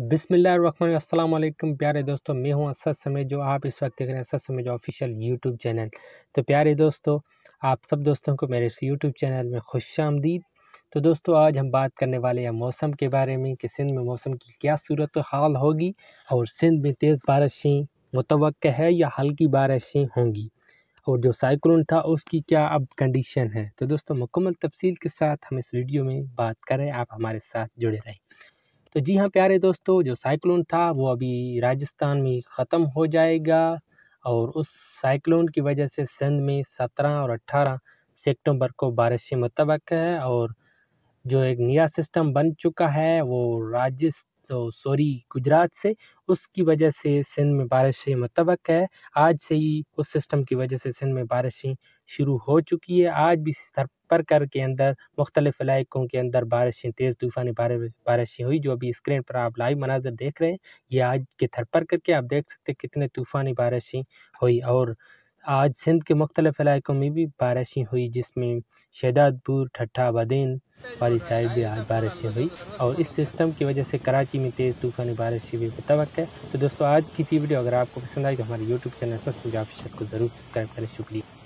बिसमीम अल्लाम प्यारे दोस्तों मैं हूं असद समय जो आप इस वक्त देख रहे हैं असद समय जो ऑफिशियल यूट्यूब चैनल तो प्यारे दोस्तों आप सब दोस्तों को मेरे इस यूट्यूब चैनल में खुश आमदीद तो दोस्तों आज हम बात करने वाले हैं मौसम के बारे में कि सिंध में मौसम की क्या सूरत हाल होगी और सिंध में तेज़ बारिशें मुतव है या हल्की बारिशें होंगी और जो साइक्लोन था उसकी क्या अब कंडीशन है तो दोस्तों मुकम्मल तफसील के साथ हम इस वीडियो में बात करें आप हमारे साथ जुड़े रहें तो जी हाँ प्यारे दोस्तों जो साइक्लोन था वो अभी राजस्थान में ख़त्म हो जाएगा और उस साइक्लोन की वजह से सिंध में सत्रह और अट्ठारह सितंबर को बारिश मुतबक है और जो एक नया सिस्टम बन चुका है वो राज्य तो सॉरी गुजरात से उसकी वजह से सिंध में से मुतबक है आज से ही उस सिस्टम की वजह से सिंध में बारिशें शुरू हो चुकी है आज भी पर कर के अंदर मुख्तलिफ़ इलाकों के अंदर बारिशें तेज़ तूफ़ानी बारिशें हुई जो अभी स्क्रीन पर आप लाइव मनाजर देख रहे हैं ये आज के थर पर करके आप देख सकते हैं कितने तूफ़ानी बारिशें हुई और आज सिंध के मुख्तलिफ इलाकों में भी बारिशें हुई जिसमें शहदादपुर ठट्ठा बदेन वाली साइड भी आज बारिशें हुई और इस सिस्टम की वजह से कराची में तेज़ तूफ़ानी बारिशें भी मुतव है तो दोस्तों आज की थी वीडियो अगर आपको पसंद आई तो हमारे यूट्यूब चैनल सब्सक्राइब को ज़रूर सब्सक्राइब करें शुक्रिया